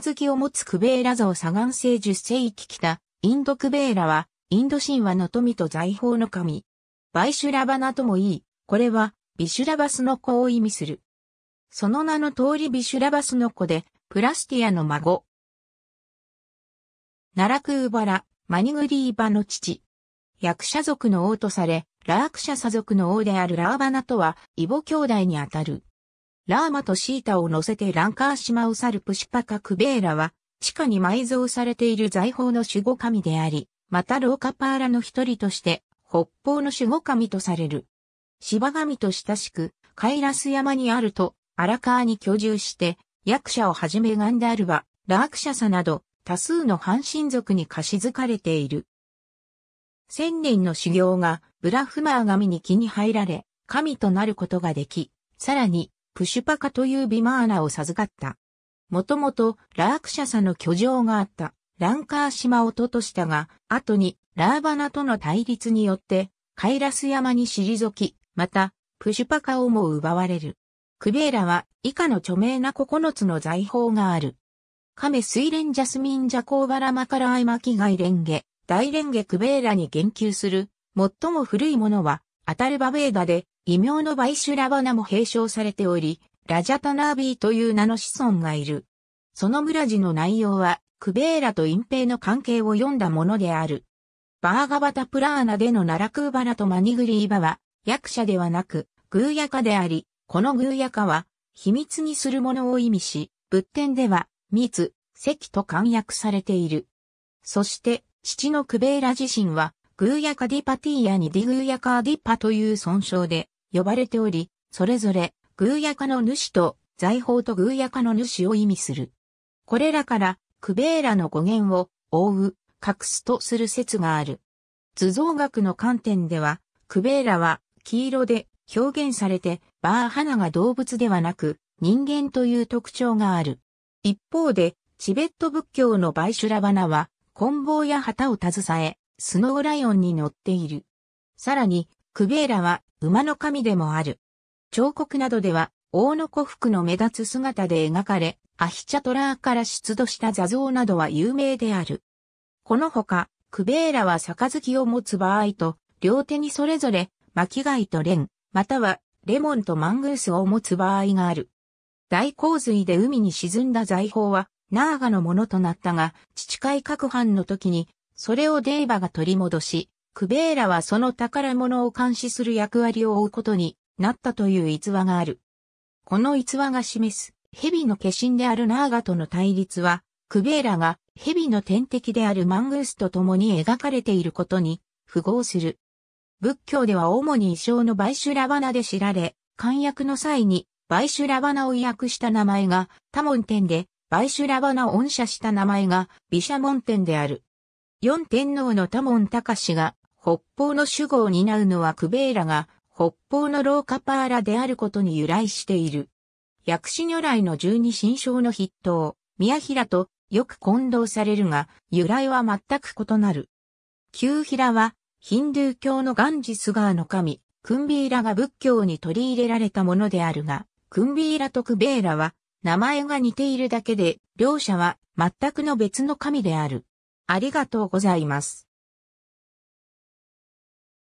杯を持つクベーラ像左岸星10世紀北、インドクベーラは、インド神話の富と財宝の神。バイシュラバナともいい、これは、ビシュラバスの子を意味する。その名の通りビシュラバスの子で、プラスティアの孫。奈クーバラ、マニグリーバの父。役者族の王とされ、ラークシャサ族の王であるラーバナとは、イボ兄弟にあたる。ラーマとシータを乗せてランカー島を去るプシュパカ・クベーラは、地下に埋蔵されている財宝の守護神であり、またローカパーラの一人として、北方の守護神とされる。芝神と親しく、カイラス山にあると、荒川に居住して、役者をはじめガンダールは、ラークシャサなど、多数の半身族に貸し付かれている。千年の修行が、ブラフマー神に気に入られ、神となることができ、さらに、プシュパカというビマーナを授かった。もともとラークシャサの居城があったランカー島をととしたが、後にラーバナとの対立によってカイラス山に退き、またプシュパカをも奪われる。クベーラは以下の著名な9つの財宝がある。カイ水蓮ジャスミンジャコーバラマカラアイマキガイレンゲ、大レンゲクベーラに言及する、最も古いものはアタルバベーダで異名のバイシュラバナも併称されており、ラジャタナービーという名の子孫がいる。その村寺の内容は、クベーラと隠蔽の関係を読んだものである。バーガバタプラーナでのナラクーバラとマニグリーバは、役者ではなく、グーヤカであり、このグーヤカは、秘密にするものを意味し、仏典では、密、石と簡約されている。そして、父のクベーラ自身は、グーヤカディパティーヤにディグーヤカーディパという尊称で、呼ばれており、それぞれ、偶夜化の主と、財宝と偶夜化の主を意味する。これらから、クベーラの語源を、覆う、隠すとする説がある。図像学の観点では、クベーラは、黄色で表現されて、バーハナが動物ではなく、人間という特徴がある。一方で、チベット仏教のバイシュラバナは、棍棒や旗を携え、スノーライオンに乗っている。さらに、クベーラは馬の神でもある。彫刻などでは、王の古服の目立つ姿で描かれ、アヒチャトラーから出土した座像などは有名である。このほか、クベーラは杯を持つ場合と、両手にそれぞれ、巻貝とレン、またはレモンとマングースを持つ場合がある。大洪水で海に沈んだ財宝は、ナーガのものとなったが、父海各藩の時に、それをデーバが取り戻し、クベーラはその宝物を監視する役割を負うことになったという逸話がある。この逸話が示す蛇の化身であるナーガとの対立は、クベーラが蛇の天敵であるマングースと共に描かれていることに符合する。仏教では主に衣装のバイシュラバナで知られ、漢訳の際にバイシュラバナを訳した名前が多門天で、バイシュラバナを恩赦した名前が毘沙門天である。四天皇の多門隆が北方の主語を担うのはクベーラが北方のローカパーラであることに由来している。薬師如来の十二神将の筆頭、宮平とよく混同されるが、由来は全く異なる。旧平は、ヒンドゥー教のガンジス川の神、クンビーラが仏教に取り入れられたものであるが、クンビーラとクベーラは、名前が似ているだけで、両者は全くの別の神である。ありがとうございます。